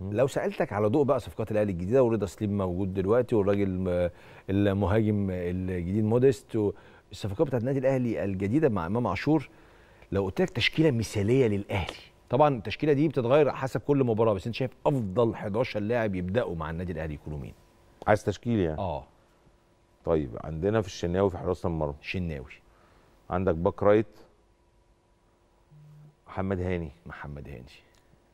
لو سالتك على ضوء بقى صفقات الاهلي الجديده ورضا سليم موجود دلوقتي والراجل المهاجم الجديد موديست الصفقات بتاعت النادي الاهلي الجديده مع امام عاشور لو قلت لك تشكيله مثاليه للاهلي طبعا التشكيله دي بتتغير حسب كل مباراه بس انت شايف افضل 11 لاعب يبداوا مع النادي الاهلي يكونوا مين عايز تشكيل يعني اه طيب عندنا في الشناوي في حراسه المرمى الشناوي عندك باك رايت محمد هاني محمد هاني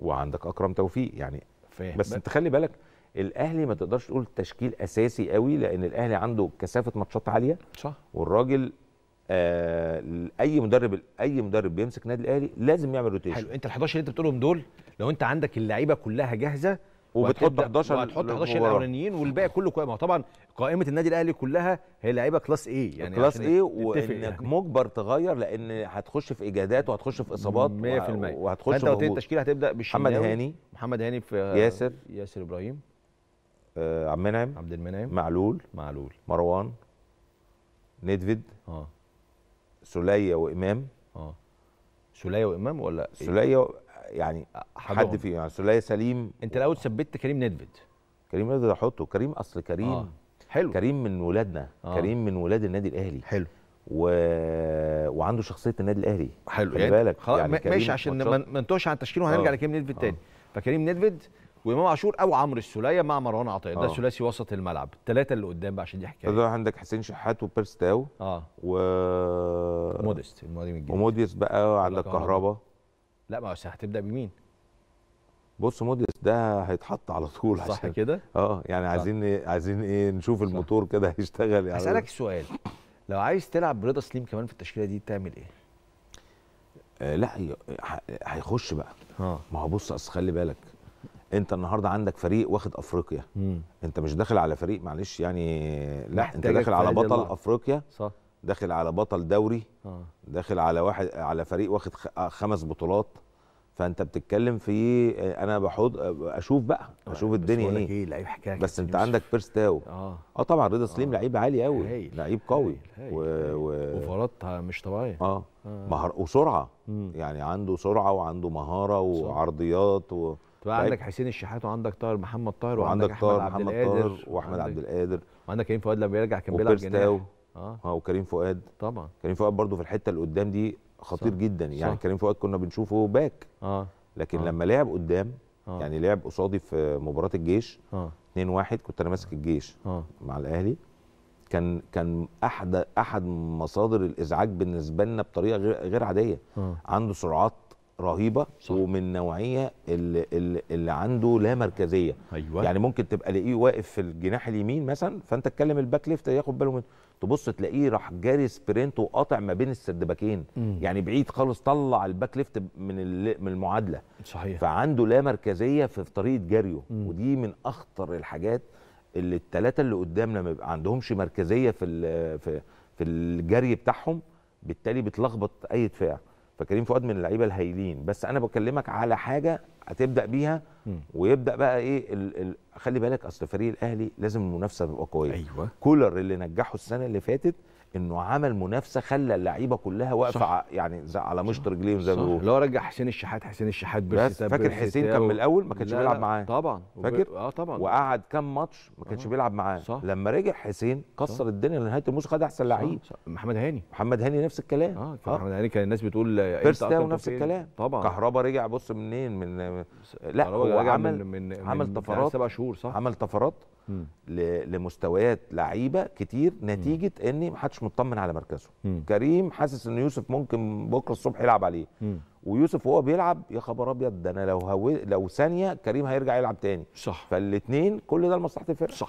وعندك اكرم توفيق يعني فاهم بس انت خلي بالك الاهلي ما تقدرش تقول تشكيل اساسي قوي لان الاهلي عنده كثافه ماتشات عاليه صح والراجل آه اي مدرب اي مدرب بيمسك نادي الاهلي لازم يعمل روتيشن حلو انت ال 11 اللي انت بتقولهم دول لو انت عندك اللعيبه كلها جاهزه وبتحط 11 وهتحط 11 الاولانيين والباقي كله ما طبعا قائمه النادي الاهلي كلها هي لعيبه كلاس ايه يعني كلاس ايه وانك يعني. مجبر تغير لان هتخش في اجادات وهتخش في اصابات 100% وهتخش فانت قلت التشكيله هتبدا بالشناوي محمد هاني محمد هاني في ياسر ياسر ابراهيم آه عبد المنعم عبد المنعم معلول معلول مروان نيدفيد اه سليه وامام اه سليه وامام ولا إيه؟ سليه يعني حد في يعني سلية سليم انت الاول ثبتت كريم ندفد كريم ندفد احطه كريم اصل كريم آه. حلو كريم من ولادنا آه. كريم من ولاد النادي الاهلي حلو و... وعنده شخصيه النادي الاهلي حلو خلي يعني بالك خل... يعني ماشي عشان ما نتوهش عن تشكيله وهنرجع آه. لكريم ندفد آه. تاني آه. فكريم ندفد وامام عاشور او عمرو السوليه مع مروان عطيه ده آه. ثلاثي وسط الملعب الثلاثه اللي قدام بقى عشان دي حكايه ده عندك حسين شحات وبيرستاو اه و موديست المهاجم الجديد وموديست بقى عندك كهربا لا ما هتبدا بمين بص موديس ده هيتحط على طول صح عشان كده اه يعني صح. عايزين إيه، عايزين ايه نشوف صح. الموتور كده هيشتغل يعني اسالك سؤال لو عايز تلعب برضا سليم كمان في التشكيله دي تعمل ايه آه، لا هيخش بقى اه ما هو بص اصل خلي بالك انت النهارده عندك فريق واخد افريقيا مم. انت مش داخل على فريق معلش يعني لا انت داخل على بطل الله. افريقيا صح داخل على بطل دوري آه. داخل على واحد على فريق واخد خمس بطولات فانت بتتكلم في آه، انا بحط آه، اشوف بقى اشوف الدنيا إيه. ايه لعيب حكايه بس انت عندك بيرستاو اه اه طبعا رضا سليم لعيب عالي قوي لعيب قوي اوفرات و... مش طبيعيه اه, آه. مهار وسرعه مم. يعني عنده سرعه وعنده مهاره وعرضيات و... تبقى عندك حسين الشحات وعندك طاهر محمد طاهر وعندك, وعندك طاهر محمد طاهر واحمد عبد القادر وعندك كريم فؤاد لما بيرجع كان بيلعب جناح آه. اه وكريم فؤاد طبعا كريم فؤاد برده في الحته اللي قدام دي خطير صح. جدا يعني صح. كريم فؤاد كنا بنشوفه باك اه لكن آه. لما لعب قدام آه. يعني لعب قصادي في مباراه الجيش 2-1 آه. كنت انا ماسك الجيش آه. مع الاهلي كان كان احد احد مصادر الازعاج بالنسبه لنا بطريقه غير غير عاديه آه. عنده سرعات رهيبه صح. ومن نوعيه اللي, اللي عنده لا مركزيه أيوة. يعني ممكن تبقى لاقيه واقف في الجناح اليمين مثلا فانت تكلم الباك ليفت ياخد باله من تبص تلاقيه راح جاري سبرنت وقاطع ما بين السردباكين يعني بعيد خالص طلع الباك ليفت من من المعادله صحيح فعنده لا مركزيه في طريقه جريه مم. ودي من اخطر الحاجات اللي الثلاثه اللي قدام لما يبقى عندهمش مركزيه في في في الجري بتاعهم بالتالي بتلخبط اي دفاع فكريم فؤاد من اللعيبه الهايلين بس انا بكلمك على حاجه هتبدا بيها ويبدا بقى ايه ال ال خلي بالك اصل فريق الاهلي لازم المنافسه تبقى قويه ايوه كولر اللي نجحه السنه اللي فاتت انه عمل منافسه خلى اللعيبه كلها واقفه يعني على مشط رجليهم زي ما بيقولوا اللي هو رجع حسين الشحات حسين الشحات بس فاكر حسين كان من الاول ما كانش بيلعب معاه طبعا فاكر اه طبعا وقعد كام ماتش ما كانش آه. بيلعب معاه لما رجع حسين كسر الدنيا لنهايه الموسم خد احسن لعيب محمد هاني محمد هاني نفس الكلام اه, آه. محمد هاني كان الناس بتقول إيه بيرستا نفس الكلام طبعا كهربا رجع بص منين من لا هو عمل من عمل طفرات سبع شهور صح عمل طفرات م. لمستويات لعيبه كتير نتيجه ان محدش مطمن على مركزه م. كريم حاسس ان يوسف ممكن بكره الصبح يلعب عليه م. ويوسف وهو بيلعب يا خبر ابيض ده انا لو هو لو ثانيه كريم هيرجع يلعب تاني صح فالاثنين كل ده لمصلحه الفرقه صح